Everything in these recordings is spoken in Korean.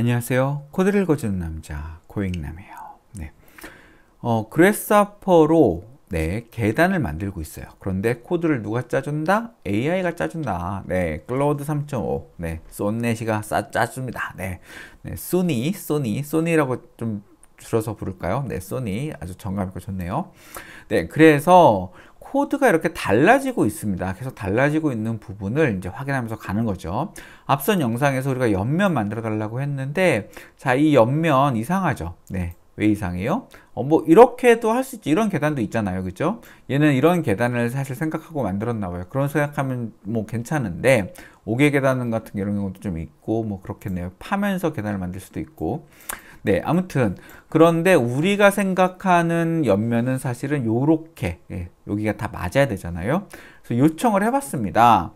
안녕하세요. 코드를 읽어주는 남자 고잉남이에요. 네. 어, 그레스퍼로 네, 계단을 만들고 있어요. 그런데 코드를 누가 짜준다? AI가 짜준다. 네, 클라드 3.5. 네, 쏜넷이가 싸, 짜줍니다. 네, 네, 소니, 소니, 소니라고 좀 줄여서 부를까요? 네, 소니 아주 정감 있고 좋네요. 네, 그래서 코드가 이렇게 달라지고 있습니다. 계속 달라지고 있는 부분을 이제 확인하면서 가는 거죠. 앞선 영상에서 우리가 옆면 만들어 달라고 했는데 자, 이 옆면 이상하죠. 네. 왜 이상해요? 어, 뭐 이렇게도 할 수 있지 이런 계단도 있잖아요 그죠 얘는 이런 계단을 사실 생각하고 만들었나 봐요 그런 생각하면 뭐 괜찮은데 5개 계단 같은 이런 경우도 좀 있고 뭐 그렇겠네요 파면서 계단을 만들 수도 있고 네, 아무튼 그런데 우리가 생각하는 옆면은 사실은 요렇게 예, 여기가 다 맞아야 되잖아요. 그래서 요청을 해봤습니다.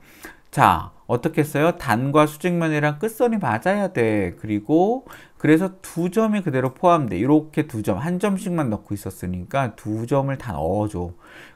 자, 어떻게 했어요? 단과 수직면이랑 끝선이 맞아야 돼. 그리고 그래서 두 점이 그대로 포함돼. 이렇게 두 점, 한 점씩만 넣고 있었으니까 두 점을 다 넣어줘.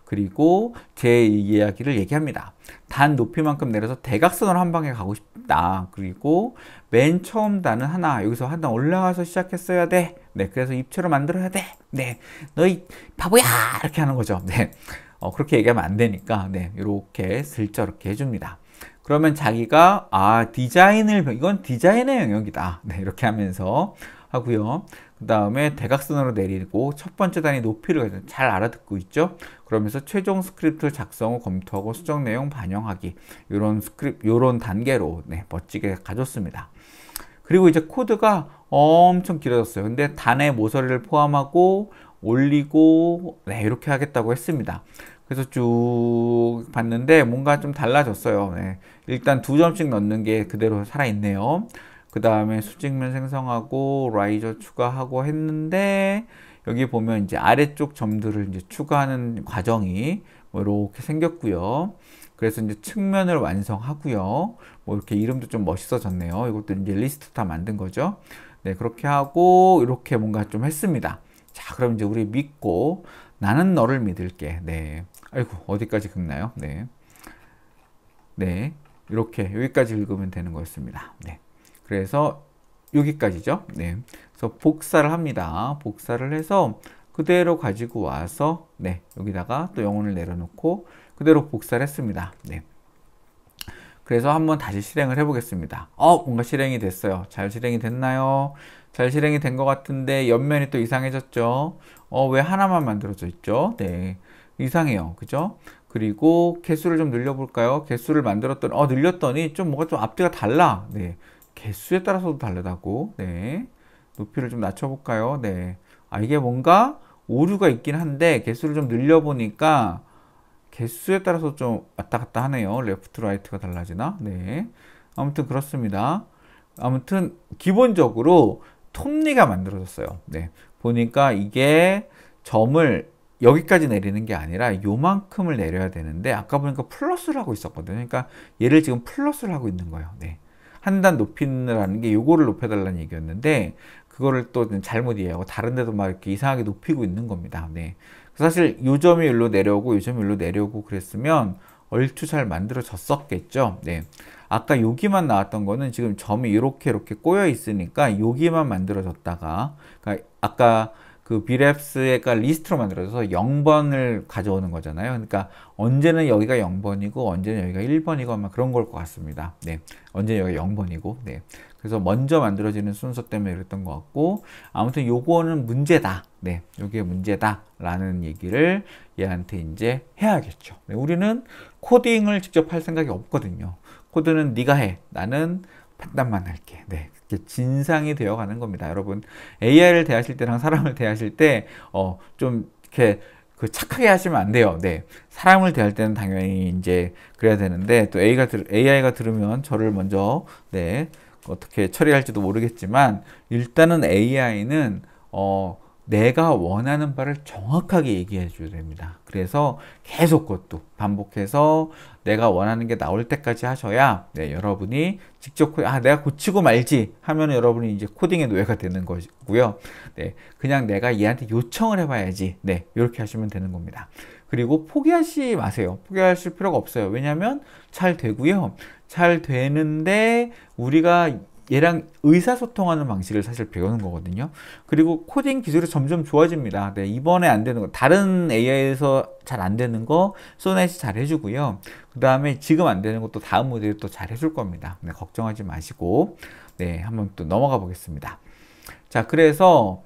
그리고 제 이야기를 얘기합니다. 단 높이만큼 내려서 대각선으로 한 방에 가고 싶다. 그리고 맨 처음 단은 하나, 여기서 한 단 올라가서 시작했어야 돼. 네, 그래서 입체로 만들어야 돼. 네, 너희 바보야! 이렇게 하는 거죠. 네, 어, 그렇게 얘기하면 안 되니까, 네, 이렇게 슬쩍 이렇게 해줍니다. 그러면 자기가, 아, 디자인을, 이건 디자인의 영역이다. 네, 이렇게 하면서 하고요. 그 다음에 대각선으로 내리고 첫 번째 단위 높이를 잘 알아듣고 있죠. 그러면서 최종 스크립트 작성 후 검토하고 수정 내용 반영하기 이런 스크립 이런 단계로 네, 멋지게 가졌습니다. 그리고 이제 코드가 엄청 길어졌어요. 근데 단의 모서리를 포함하고 올리고 네, 이렇게 하겠다고 했습니다. 그래서 쭉 봤는데 뭔가 좀 달라졌어요. 네, 일단 두 점씩 넣는 게 그대로 살아있네요. 그 다음에 수직면 생성하고 라이저 추가하고 했는데 여기 보면 이제 아래쪽 점들을 이제 추가하는 과정이 뭐 이렇게 생겼고요. 그래서 이제 측면을 완성하고요. 뭐 이렇게 이름도 좀 멋있어졌네요. 이것도 이제 리스트 다 만든 거죠. 네, 그렇게 하고 이렇게 뭔가 좀 했습니다. 자, 그럼 이제 우리 믿고 나는 너를 믿을게. 네. 아이고, 어디까지 긁나요? 네. 네. 이렇게 여기까지 읽으면 되는 거였습니다. 네. 그래서 여기까지죠. 네. 그래서 복사를 합니다. 복사를 해서 그대로 가지고 와서 네, 여기다가 또 영혼을 내려놓고 그대로 복사를 했습니다. 네. 그래서 한번 다시 실행을 해보겠습니다. 어, 뭔가 실행이 됐어요. 잘 실행이 됐나요? 잘 실행이 된 것 같은데 옆면이 또 이상해졌죠? 어, 왜 하나만 만들어져 있죠? 네. 이상해요. 그죠? 그리고 개수를 좀 늘려볼까요? 개수를 만들었더니, 어, 늘렸더니 좀 뭐가 좀 앞뒤가 달라. 네. 개수에 따라서도 다르다고. 네. 높이를 좀 낮춰볼까요? 네. 아, 이게 뭔가 오류가 있긴 한데, 개수를 좀 늘려보니까, 개수에 따라서 좀 왔다 갔다 하네요. 레프트 라이트가 달라지나? 네. 아무튼 그렇습니다. 아무튼, 기본적으로 톱니가 만들어졌어요. 네. 보니까 이게 점을 여기까지 내리는 게 아니라 요만큼을 내려야 되는데, 아까 보니까 플러스를 하고 있었거든요. 그러니까 얘를 지금 플러스를 하고 있는 거예요. 네. 한단 높이라는 게 요거를 높여달라는 얘기였는데 그거를 또 잘못 이해하고 다른 데도 막 이렇게 이상하게 높이고 있는 겁니다. 네. 사실 요 점이 일로 내려오고 요 점이 일로 내려오고 그랬으면 얼추 잘 만들어졌었겠죠. 네. 아까 여기만 나왔던 거는 지금 점이 이렇게 이렇게 꼬여 있으니까 여기만 만들어졌다가 그러니까 아까 그 비랩스가 리스트로 만들어져서 0번을 가져오는 거잖아요. 그러니까 언제는 여기가 0번이고 언제는 여기가 1번이고 아마 그런 걸 것 같습니다. 네. 언제는 여기가 0번이고. 네. 그래서 먼저 만들어지는 순서 때문에 그랬던 것 같고 아무튼 요거는 문제다. 네. 요게 문제다. 라는 얘기를 얘한테 이제 해야겠죠. 네. 우리는 코딩을 직접 할 생각이 없거든요. 코드는 네가 해. 나는 판단만 할게. 네. 진상이 되어 가는 겁니다. 여러분, AI를 대하실 때랑 사람을 대하실 때, 어, 좀, 이렇게, 그 착하게 하시면 안 돼요. 네. 사람을 대할 때는 당연히 이제 그래야 되는데, 또 AI가, 들, AI가 들으면 저를 먼저, 네, 어떻게 처리할지도 모르겠지만, 일단은 AI는, 어, 내가 원하는 바를 정확하게 얘기해 줘야 됩니다. 그래서 계속 그것도 반복해서 내가 원하는 게 나올 때까지 하셔야 네, 여러분이 직접 아 내가 고치고 말지 하면 여러분이 이제 코딩의 노예가 되는 거고요. 네, 그냥 내가 얘한테 요청을 해봐야지. 네, 이렇게 하시면 되는 겁니다. 그리고 포기하지 마세요. 포기하실 필요가 없어요. 왜냐하면 잘 되고요. 잘 되는데 우리가 얘랑 의사소통하는 방식을 사실 배우는 거거든요. 그리고 코딩 기술이 점점 좋아집니다. 네, 이번에 안 되는 거, 다른 AI에서 잘 안 되는 거, 소나잇이 잘 해주고요. 그 다음에 지금 안 되는 것도 다음 모델이 또 잘 해줄 겁니다. 네, 걱정하지 마시고, 네, 한번 또 넘어가 보겠습니다. 자, 그래서,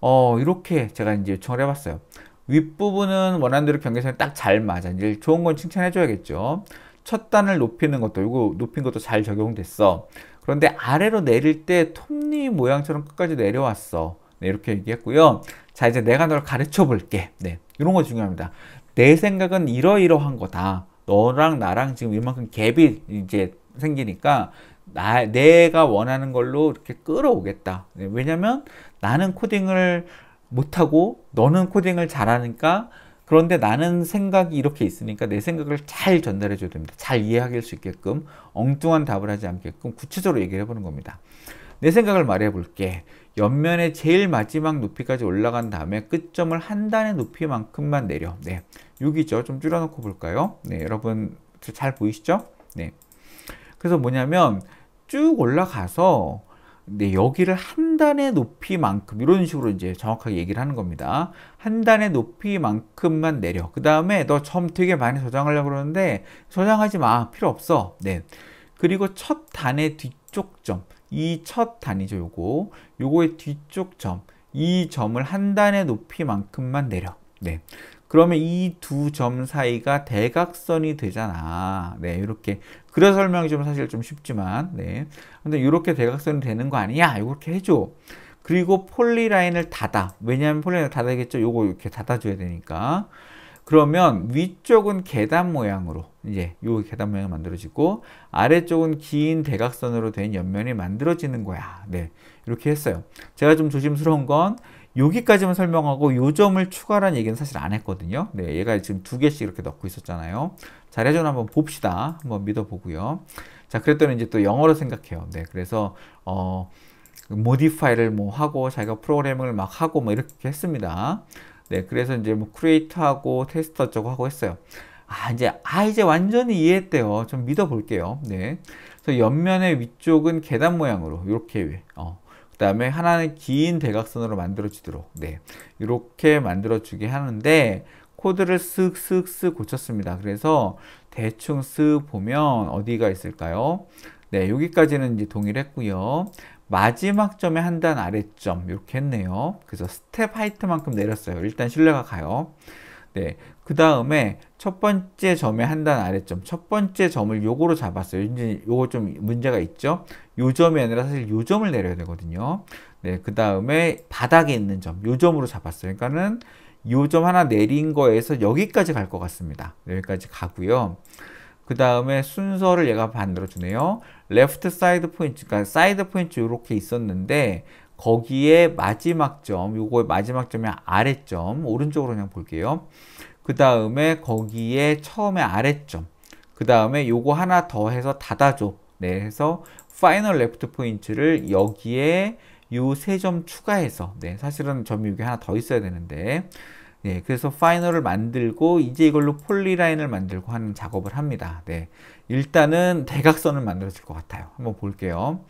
어, 이렇게 제가 이제 요청을 해봤어요. 윗부분은 원하는대로 경계선이 딱 잘 맞아. 이제 좋은 건 칭찬해줘야겠죠. 첫 단을 높이는 것도, 이거 높인 것도 잘 적용됐어. 그런데 아래로 내릴 때 톱니 모양처럼 끝까지 내려왔어. 네, 이렇게 얘기했고요. 자, 이제 내가 널 가르쳐 볼게. 네, 이런 거 중요합니다. 내 생각은 이러이러한 거다. 너랑 나랑 지금 이만큼 갭이 이제 생기니까 나, 내가 원하는 걸로 이렇게 끌어오겠다. 네, 왜냐면 나는 코딩을 못하고 너는 코딩을 잘하니까 그런데 나는 생각이 이렇게 있으니까 내 생각을 잘 전달해 줘야 됩니다. 잘 이해하길 수 있게끔 엉뚱한 답을 하지 않게끔 구체적으로 얘기를 해보는 겁니다. 내 생각을 말해 볼게. 옆면의 제일 마지막 높이까지 올라간 다음에 끝점을 한 단의 높이만큼만 내려. 네. 6이죠. 좀 줄여놓고 볼까요? 네. 여러분 잘 보이시죠? 네. 그래서 뭐냐면 쭉 올라가서 근데 여기를 한 단의 높이만큼 이런 식으로 이제 정확하게 얘기를 하는 겁니다. 한 단의 높이만큼만 내려. 그 다음에 너 점 되게 많이 저장하려고 그러는데 저장하지 마. 필요 없어. 네. 그리고 첫 단의 뒤쪽 점. 이 첫 단이죠. 요거. 요거의 뒤쪽 점. 이 점을 한 단의 높이만큼만 내려. 네. 그러면 이 두 점 사이가 대각선이 되잖아. 네, 이렇게. 그래 설명이 좀 사실 좀 쉽지만, 네. 근데 이렇게 대각선이 되는 거 아니야? 이렇게 해줘. 그리고 폴리라인을 닫아. 왜냐하면 폴리라인을 닫아야겠죠? 요거 이렇게 닫아줘야 되니까. 그러면 위쪽은 계단 모양으로 이제 요 계단 모양이 만들어지고 아래쪽은 긴 대각선으로 된 옆면이 만들어지는 거야. 네. 이렇게 했어요. 제가 좀 조심스러운 건 여기까지만 설명하고 요점을 추가란 얘기는 사실 안 했거든요. 네, 얘가 지금 두 개씩 이렇게 넣고 있었잖아요. 자해전 한번 봅시다. 한번 믿어보고요. 자, 그랬더니 이제 또 영어로 생각해요. 네, 그래서 어 모디파이를 뭐 하고 자기가 프로그램을막 하고 뭐 이렇게 했습니다. 네, 그래서 이제 뭐크리에이터하고테스터쪽 하고 했어요. 아, 이제 아 이제 완전히 이해했대요. 좀 믿어볼게요. 네, 그래서 옆면의 위쪽은 계단 모양으로 이렇게 어, 다음에 하나는 긴 대각선으로 만들어주도록 네 이렇게 만들어주게 하는데 코드를 쓱쓱쓱 고쳤습니다. 그래서 대충 쓱 보면 어디가 있을까요? 네, 여기까지는 이제 동일했고요. 마지막 점에 한 단 아래점 이렇게 했네요. 그래서 스텝 하이트만큼 내렸어요. 일단 신뢰가 가요. 네, 그 다음에 첫 번째 점의 한 단 아래점, 첫 번째 점을 요거로 잡았어요. 이제 요거 좀 문제가 있죠? 요 점이 아니라 사실 요 점을 내려야 되거든요. 네, 그 다음에 바닥에 있는 점, 요 점으로 잡았어요. 그러니까는 요 점 하나 내린 거에서 여기까지 갈 것 같습니다. 여기까지 가고요. 그 다음에 순서를 얘가 만들어 주네요. 레프트 사이드 포인트, 그러니까 사이드 포인트 요렇게 있었는데 거기에 마지막 점, 요거의 마지막 점이 아래점, 오른쪽으로 그냥 볼게요. 그 다음에 거기에 처음에 아래점 그 다음에 요거 하나 더 해서 닫아줘 네 해서 파이널 레프트 포인트를 여기에 요 세 점 추가해서 네 사실은 점이 여기 하나 더 있어야 되는데 네, 그래서 파이널을 만들고 이제 이걸로 폴리라인을 만들고 하는 작업을 합니다. 네, 일단은 대각선을 만들어줄 것 같아요. 한번 볼게요.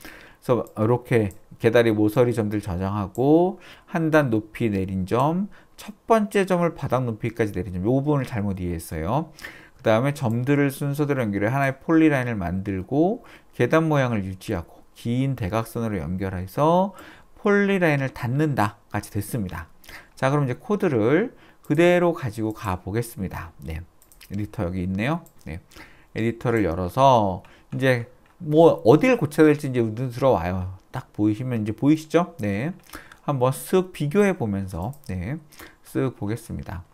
그래서 이렇게 계다리 모서리 점들 저장하고 한 단 높이 내린 점, 첫 번째 점을 바닥 높이까지 내린 점, 이 부분을 잘못 이해했어요. 그 다음에 점들을 순서대로 연결해 하나의 폴리라인을 만들고 계단 모양을 유지하고 긴 대각선으로 연결해서 폴리라인을 닫는다 같이 됐습니다. 자 그럼 이제 코드를 그대로 가지고 가보겠습니다. 네, 에디터 여기 있네요. 네, 에디터를 열어서 이제 뭐 어딜 고쳐야 될지 이제 우둔스러워요. 딱 보이시면 이제 보이시죠? 네. 한번 쓱 비교해 보면서 네. 쓱 보겠습니다.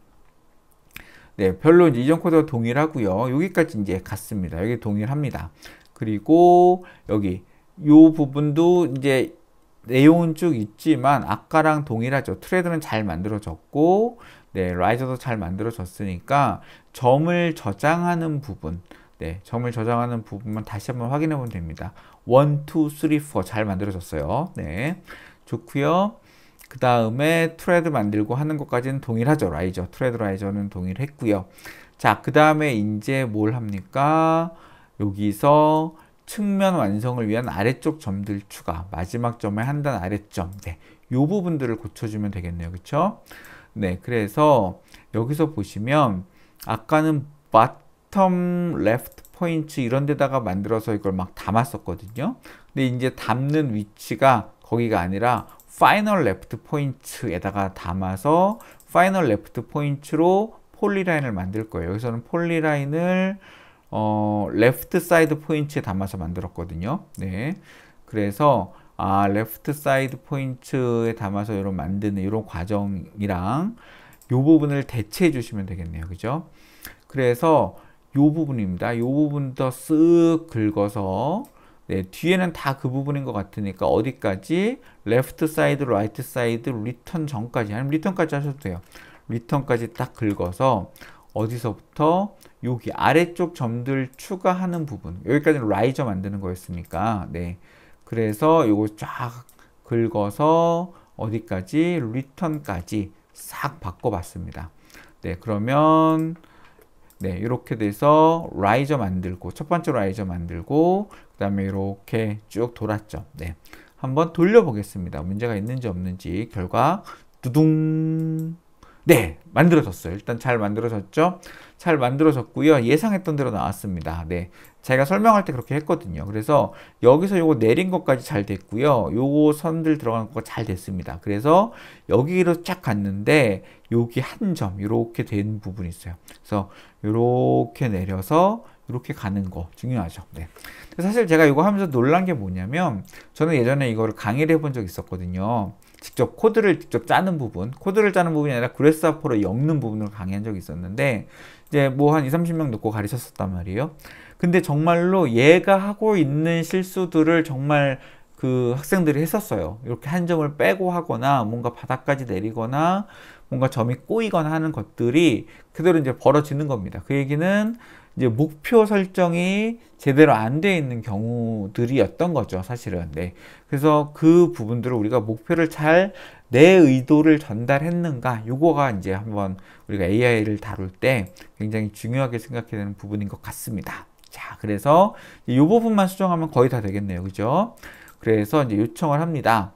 네, 별로 이전 제이 코드가 동일하고요. 여기까지 이제 같습니다. 여기 동일합니다. 그리고 여기 요 부분도 이제 내용은 쭉 있지만 아까랑 동일하죠. 트레드는 잘 만들어졌고 네, 라이저도 잘 만들어졌으니까 점을 저장하는 부분 네, 점을 저장하는 부분만 다시 한번 확인해 보면 됩니다. 1, 2, 3, 4 잘 만들어졌어요. 네, 좋고요. 그 다음에 트레드 만들고 하는 것까지는 동일하죠. 라이저, 트레드 라이저는 동일했고요. 자, 그 다음에 이제 뭘 합니까? 여기서 측면 완성을 위한 아래쪽 점들 추가, 마지막 점의 한 단 아래점, 네, 요 부분들을 고쳐주면 되겠네요. 그쵸? 네, 그래서 여기서 보시면 아까는 but 바텀 레프트 포인트 이런 데다가 만들어서 이걸 막 담았었거든요. 근데 이제 담는 위치가 거기가 아니라 파이널 레프트 포인트에다가 담아서 파이널 레프트 포인트로 폴리라인을 만들 거예요. 여기서는 폴리라인을 어, 레프트 사이드 포인트에 담아서 만들었거든요. 네. 그래서 아, 레프트 사이드 포인트에 담아서 이런 만드는 이런 과정이랑 요 부분을 대체해 주시면 되겠네요. 그죠? 그래서 요 부분입니다. 요 부분도 쓱 긁어서 네, 뒤에는 다 그 부분인 것 같으니까 어디까지? 레프트 사이드, d e right s i d 전까지 아니면 리턴까지 하셔도 돼요. 리턴까지딱 긁어서 어디서부터 여기 아래쪽 점들 추가하는 부분 여기까지는 라이저 만드는 거였으니까 네 그래서 요거 쫙 긁어서 어디까지? 리턴까지 싹 바꿔봤습니다. 네, 그러면 네, 이렇게 돼서 라이저 만들고 첫 번째 라이저 만들고 그다음에 이렇게 쭉 돌았죠. 네. 한번 돌려보겠습니다. 문제가 있는지 없는지 결과 두둥 네, 만들어졌어요. 일단 잘 만들어졌죠? 잘 만들어졌고요. 예상했던 대로 나왔습니다. 네, 제가 설명할 때 그렇게 했거든요. 그래서 여기서 요거 내린 것까지 잘 됐고요. 요거 선들 들어간 거 잘 됐습니다. 그래서 여기로 쫙 갔는데 여기 한 점 이렇게 된 부분이 있어요. 그래서 이렇게 내려서 이렇게 가는 거 중요하죠. 네. 사실 제가 이거 하면서 놀란 게 뭐냐면 저는 예전에 이거를 강의를 해본 적이 있었거든요. 직접 코드를 직접 짜는 부분, 코드를 짜는 부분이 아니라 그래스아퍼로 엮는 부분을 강의한 적이 있었는데 이제 뭐 한 2, 30명 넣고 가르쳤었단 말이에요. 근데 정말로 얘가 하고 있는 실수들을 정말 그 학생들이 했었어요. 이렇게 한 점을 빼고 하거나 뭔가 바닥까지 내리거나 뭔가 점이 꼬이거나 하는 것들이 그대로 이제 벌어지는 겁니다. 그 얘기는 이제 목표 설정이 제대로 안 돼 있는 경우들이었던 거죠, 사실은. 네. 그래서 그 부분들을 우리가 목표를 잘 내 의도를 전달했는가, 요거가 이제 한번 우리가 AI를 다룰 때 굉장히 중요하게 생각해야 되는 부분인 것 같습니다. 그래서 이 부분만 수정하면 거의 다 되겠네요. 그죠? 그래서 이제 요청을 합니다.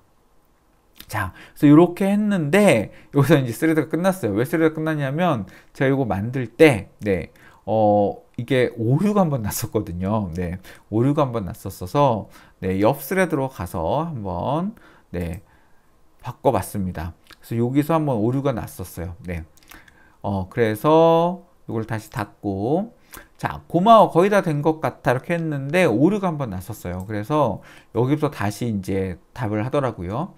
자, 그래서 이렇게 했는데 여기서 이제 스레드가 끝났어요. 왜 스레드가 끝났냐면 제가 이거 만들 때 네. 어, 이게 오류가 한번 났었거든요. 네. 오류가 한번 났었어서 네, 옆 스레드로 가서 한번 네. 바꿔 봤습니다. 그래서 여기서 한번 오류가 났었어요. 네. 어, 그래서 이걸 다시 닫고 자 고마워 거의 다 된 것 같아 이렇게 했는데 오류가 한 번 났었어요 그래서 여기서 다시 이제 답을 하더라고요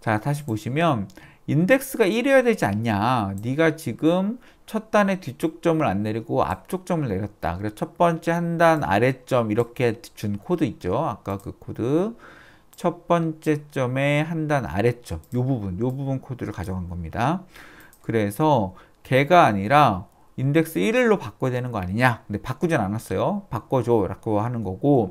자 다시 보시면 인덱스가 1이어야 되지 않냐 네가 지금 첫단의 뒤쪽 점을 안 내리고 앞쪽 점을 내렸다 그래서 첫 번째 한 단 아래점 이렇게 준 코드 있죠 아까 그 코드 첫 번째 점에한 단 아래점 요 부분 요 부분 코드를 가져간 겁니다 그래서 개가 아니라 인덱스 1일로 바꿔야 되는 거 아니냐 근데 바꾸진 않았어요 바꿔줘 라고 하는 거고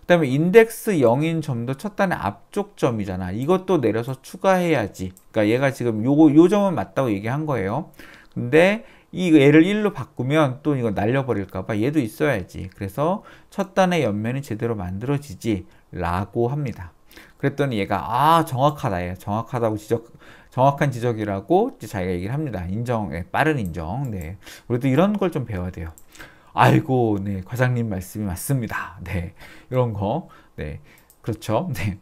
그 다음에 인덱스 0인 점도 첫 단의 앞쪽 점이잖아 이것도 내려서 추가해야지 그러니까 얘가 지금 요거 요 점은 맞다고 얘기한 거예요 근데 이 얘를 1로 바꾸면 또 이거 날려버릴까봐 얘도 있어야지 그래서 첫 단의 옆면이 제대로 만들어지지 라고 합니다 그랬더니 얘가 아 정확하다 얘 정확하다고 지적 정확한 지적이라고 자기가 얘기를 합니다. 인정, 네, 빠른 인정. 네. 우리도 이런 걸 좀 배워야 돼요. 아이고, 네, 과장님 말씀이 맞습니다. 네, 이런 거. 네. 그렇죠. 네.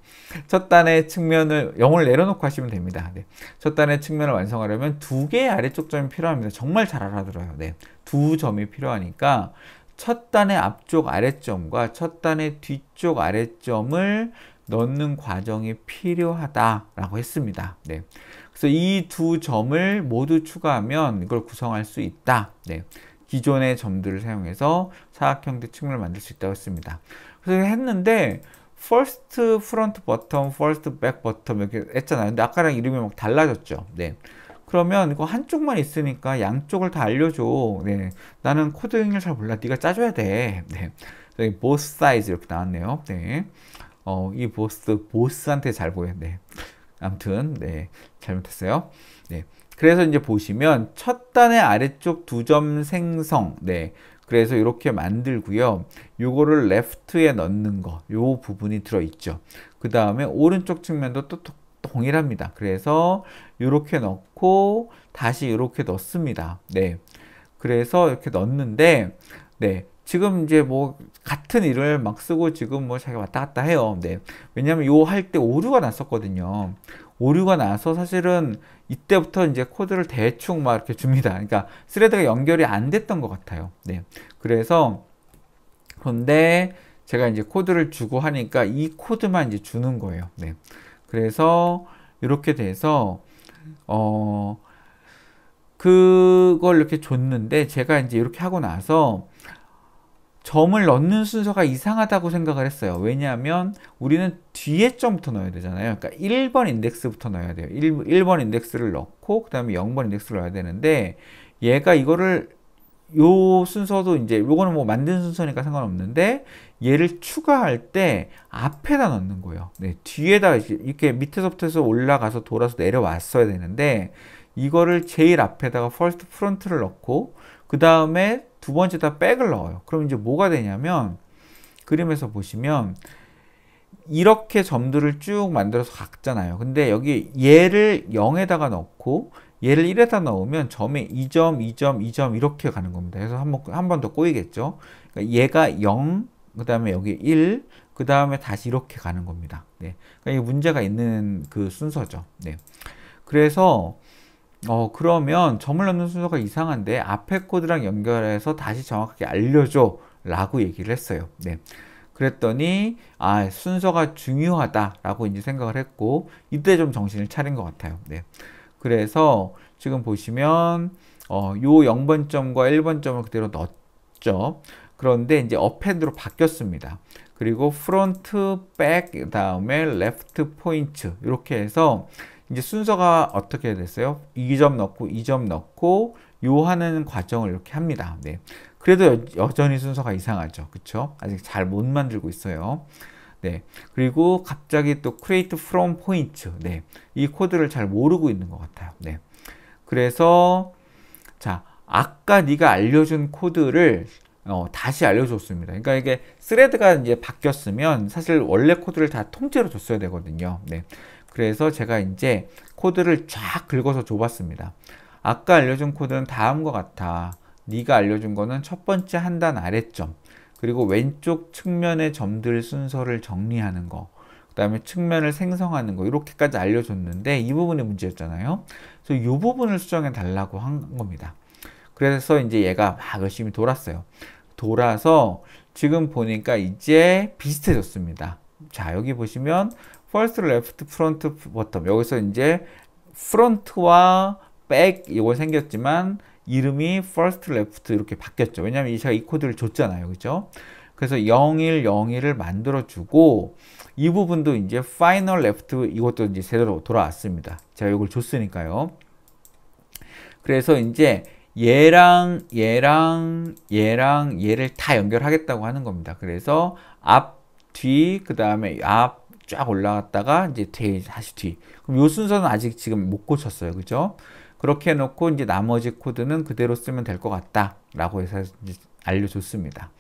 첫 단의 측면을 0을 내려놓고 하시면 됩니다. 네. 첫 단의 측면을 완성하려면 두 개의 아래쪽 점이 필요합니다. 정말 잘 알아들어요. 네. 두 점이 필요하니까 첫 단의 앞쪽 아래점과 첫 단의 뒤쪽 아래점을 넣는 과정이 필요하다라고 했습니다. 네. 그래서 이 두 점을 모두 추가하면 이걸 구성할 수 있다. 네. 기존의 점들을 사용해서 사각형대 측을 만들 수 있다고 했습니다. 그래서 했는데 first front bottom, first back bottom 이렇게 했잖아요. 근데 아까랑 이름이 막 달라졌죠. 네. 그러면 이거 한쪽만 있으니까 양쪽을 다 알려줘. 네. 나는 코딩을 잘 몰라. 네가 짜줘야 돼. 네. both s i d e 이렇게 나왔네요. 네. 어, 이 보스, 보스한테 잘 보였네. 아무튼 네 잘못했어요. 네 그래서 이제 보시면 첫 단의 아래쪽 두 점 생성 네 그래서 이렇게 만들고요. 요거를 레프트에 넣는 거, 요 부분이 들어있죠. 그 다음에 오른쪽 측면도 또 동일합니다. 그래서 이렇게 넣고 다시 이렇게 넣습니다. 네. 그래서 이렇게 넣는데 네. 지금 이제 뭐 같은 일을 막 쓰고 지금 뭐 자기가 왔다 갔다 해요. 네. 왜냐면 요 할 때 오류가 났었거든요. 오류가 나서 사실은 이때부터 이제 코드를 대충 막 이렇게 줍니다. 그러니까 스레드가 연결이 안 됐던 것 같아요. 네. 그래서 그런데 제가 이제 코드를 주고 하니까 이 코드만 이제 주는 거예요. 네. 그래서 이렇게 돼서 어 그걸 이렇게 줬는데 제가 이제 이렇게 하고 나서 점을 넣는 순서가 이상하다고 생각을 했어요. 왜냐하면 우리는 뒤에 점부터 넣어야 되잖아요. 그러니까 1번 인덱스부터 넣어야 돼요. 1, 번 인덱스를 넣고 그 다음에 0번 인덱스를 넣어야 되는데 얘가 이거를 요 순서도 이제 요거는 뭐 만든 순서니까 상관없는데 얘를 추가할 때 앞에다 넣는 거예요. 네, 뒤에다 이렇게 밑에서부터 해서 올라가서 돌아서 내려왔어야 되는데 이거를 제일 앞에다가 first front를 넣고 그 다음에 두 번째다 백을 넣어요. 그럼 이제 뭐가 되냐면 그림에서 보시면 이렇게 점들을 쭉 만들어서 갔잖아요. 근데 여기 얘를 0에다가 넣고 얘를 1에다 넣으면 점에 2점, 2점, 2점 이렇게 가는 겁니다. 그래서 한 번 한 번 더 꼬이겠죠. 그러니까 얘가 0, 그다음에 여기 1, 그다음에 다시 이렇게 가는 겁니다. 네. 그러니까 이게 문제가 있는 그 순서죠. 네. 그래서 어 그러면 점을 넣는 순서가 이상한데 앞에 코드랑 연결해서 다시 정확하게 알려줘 라고 얘기를 했어요 네 그랬더니 아 순서가 중요하다 라고 이제 생각을 했고 이때 좀 정신을 차린 것 같아요 네 그래서 지금 보시면 어요 0번점과 1번점을 그대로 넣었죠 그런데 이제 어패드로 바뀌었습니다 그리고 프론트 백 다음에 레프트 포인트 이렇게 해서 이제 순서가 어떻게 됐어요? 2점 넣고 2점 넣고 요 하는 과정을 이렇게 합니다. 네. 그래도 여, 전히 순서가 이상하죠. 그쵸? 아직 잘 못 만들고 있어요. 네. 그리고 갑자기 또 create from point. 네. 이 코드를 잘 모르고 있는 것 같아요. 네. 그래서 자, 아까 네가 알려준 코드를 어, 다시 알려줬습니다. 그러니까 이게 스레드가 이제 바뀌었으면 사실 원래 코드를 다 통째로 줬어야 되거든요. 네. 그래서 제가 이제 코드를 쫙 긁어서 줘봤습니다. 아까 알려준 코드는 다음과 같아. 네가 알려준 거는 첫 번째 한 단 아래점, 그리고 왼쪽 측면의 점들 순서를 정리하는 거, 그 다음에 측면을 생성하는 거 이렇게까지 알려줬는데 이 부분이 문제였잖아요. 그래서 이 부분을 수정해 달라고 한 겁니다. 그래서 이제 얘가 막 열심히 돌았어요. 돌아서 지금 보니까 이제 비슷해졌습니다. 자 여기 보시면 first, left, front, bottom 여기서 이제 front와 back 이거 생겼지만 이름이 first, left 이렇게 바뀌었죠. 왜냐하면 이 제가 이 코드를 줬잖아요. 그죠? 그래서 01, 01을 만들어주고 이 부분도 이제 final, left 이것도 이제 제대로 돌아왔습니다. 제가 이걸 줬으니까요. 그래서 이제 얘랑 얘랑 얘랑 얘를 다 연결하겠다고 하는 겁니다. 그래서 앞, 뒤, 그 다음에 앞, 쫙 올라갔다가 이제 뒤에 다시 뒤. 그럼 요 순서는 아직 지금 못 고쳤어요. 그죠? 그렇게 해놓고 이제 나머지 코드는 그대로 쓰면 될 것 같다라고 해서 알려줬습니다.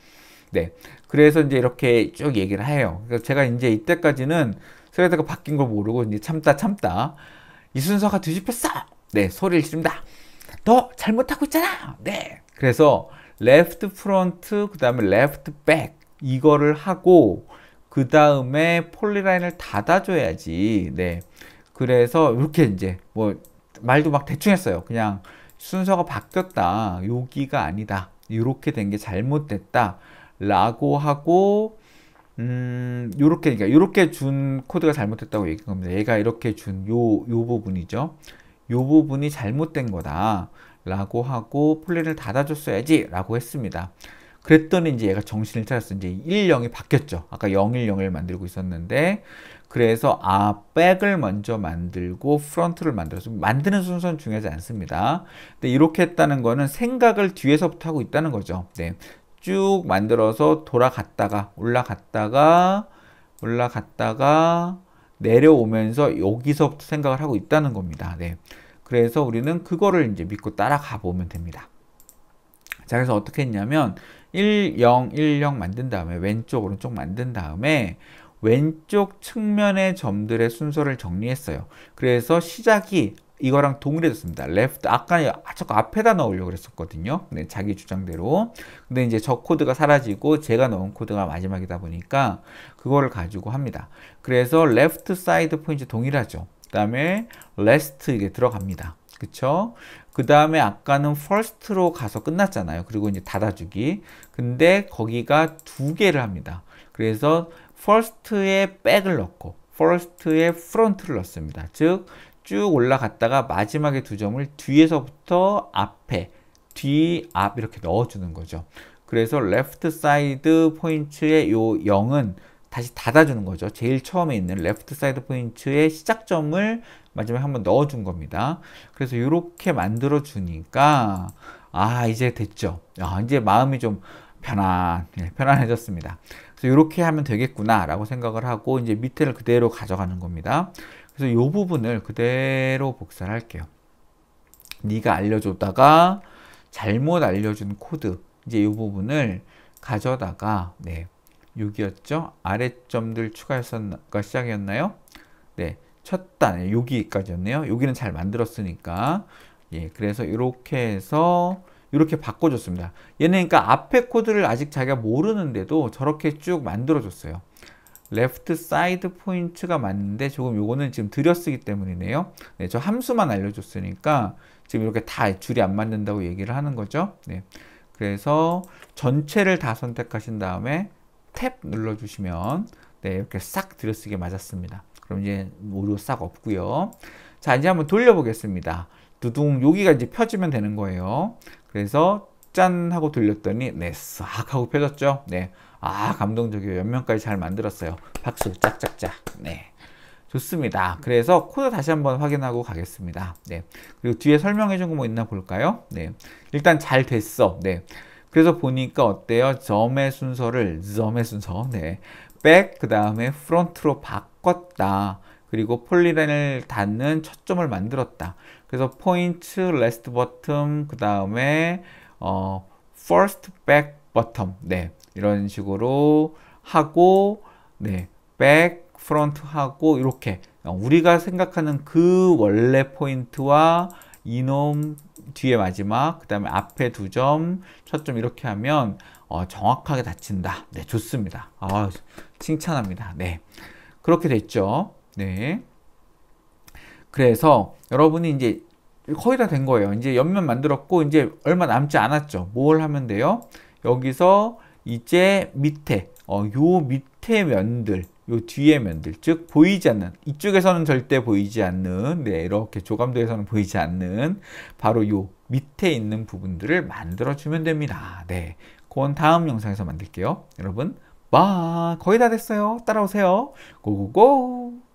네. 그래서 이제 이렇게 쭉 얘기를 해요. 그러니 제가 이제 이때까지는 스레드가 바뀐 걸 모르고 이제 참다 참다 이 순서가 뒤집혔어. 네, 소리를 지른다. 너 잘못하고 있잖아. 네. 그래서 left front 그다음에 left back 이거를 하고 그 다음에 폴리라인을 닫아줘야지. 네. 그래서 이렇게 이제 뭐 말도 막 대충 했어요. 그냥 순서가 바뀌었다. 여기가 아니다. 이렇게 된 게 잘못됐다. 라고 하고 음, 요렇게, 그러니까 요렇게 준 코드가 잘못됐다고 얘기한 겁니다. 얘가 이렇게 준 요, 요 부분이죠. 요 부분이 잘못된 거다. 라고 하고, 폴리를 닫아줬어야지. 라고 했습니다. 그랬더니 이제 얘가 정신을 차렸어. 이제 1, 0이 바뀌었죠. 아까 0, 1, 0을 만들고 있었는데 그래서 아, 백을 먼저 만들고 프런트를 만들어서 만드는 순서는 중요하지 않습니다. 근데 이렇게 했다는 거는 생각을 뒤에서부터 하고 있다는 거죠. 네. 쭉 만들어서 돌아갔다가 올라갔다가 올라갔다가 내려오면서 여기서부터 생각을 하고 있다는 겁니다. 네. 그래서 우리는 그거를 이제 믿고 따라가 보면 됩니다. 자, 그래서 어떻게 했냐면 1010 만든 다음에 왼쪽 오른쪽 만든 다음에 왼쪽 측면의 점들의 순서를 정리했어요. 그래서 시작이 이거랑 동일해졌습니다. left 아까 저거 앞에다 넣으려고 그랬었거든요. 네, 자기 주장대로. 근데 이제 저 코드가 사라지고 제가 넣은 코드가 마지막이다 보니까 그거를 가지고 합니다. 그래서 left side 포인트 동일하죠. 그다음에 last 이게 들어갑니다. 그쵸? 그 다음에 아까는 first로 가서 끝났잖아요. 그리고 이제 닫아주기. 근데 거기가 두 개를 합니다. 그래서 first에 back을 넣고 first에 front를 넣습니다. 즉, 쭉 올라갔다가 마지막에 두 점을 뒤에서부터 앞에, 뒤, 앞 이렇게 넣어주는 거죠. 그래서 left side 포인트의 이 0은 다시 닫아주는 거죠. 제일 처음에 있는 left side 포인트의 시작점을 마지막에 한번 넣어준 겁니다. 그래서 이렇게 만들어 주니까 아 이제 됐죠. 아, 이제 마음이 좀 편안 편안해졌습니다. 그래서 이렇게 하면 되겠구나라고 생각을 하고 이제 밑에를 그대로 가져가는 겁니다. 그래서 이 부분을 그대로 복사를 할게요. 네가 알려줬다가 잘못 알려준 코드 이제 이 부분을 가져다가 네여기였죠 아래점들 추가했었가 시작이었나요? 네첫 단, 여기까지였네요. 여기는 잘 만들었으니까. 예, 그래서 이렇게 해서 이렇게 바꿔줬습니다. 얘는 그러니까 앞에 코드를 아직 자기가 모르는데도 저렇게 쭉 만들어줬어요. left side point가 맞는데 조금 요거는 지금 들여쓰기 때문이네요. 네, 저 함수만 알려줬으니까 지금 이렇게 다 줄이 안 맞는다고 얘기를 하는 거죠. 네. 그래서 전체를 다 선택하신 다음에 탭 눌러주시면 네, 이렇게 싹 들여쓰게 맞았습니다. 그럼 이제 오류 싹 없고요. 자, 이제 한번 돌려보겠습니다. 두둥 여기가 이제 펴지면 되는 거예요. 그래서 짠 하고 돌렸더니 네, 싹 하고 펴졌죠. 네. 아, 감동적이에요. 옆면까지 잘 만들었어요. 박수 짝짝짝. 네. 좋습니다. 그래서 코드 다시 한번 확인하고 가겠습니다. 네. 그리고 뒤에 설명해 준 거 뭐 있나 볼까요? 네. 일단 잘 됐어. 네. 그래서 보니까 어때요? 점의 순서를 점의 순서. 네. b 그 다음에 프론트로 바꿨다. 그리고 폴리라인을 닿는 초점을 만들었다. 그래서 포인트, 레스트 버튼, 그 다음에 어, first b 네. 이런 식으로 하고 네. back, 하고 이렇게 우리가 생각하는 그 원래 포인트와 이놈 뒤에 마지막 그 다음에 앞에 두 점, 첫 점 이렇게 하면 어, 정확하게 닫힌다. 네, 좋습니다. 아, 칭찬합니다. 네. 그렇게 됐죠. 네. 그래서 여러분이 이제 거의 다 된 거예요. 이제 옆면 만들었고 이제 얼마 남지 않았죠. 뭘 하면 돼요? 여기서 이제 밑에 어, 요 밑에 면들 요 뒤에 면들 즉 보이지 않는 이쪽에서는 절대 보이지 않는 네 이렇게 조감도에서는 보이지 않는 바로 요 밑에 있는 부분들을 만들어 주면 됩니다. 네 그건 다음 영상에서 만들게요. 여러분, 와 거의 다 됐어요. 따라오세요. 고고고!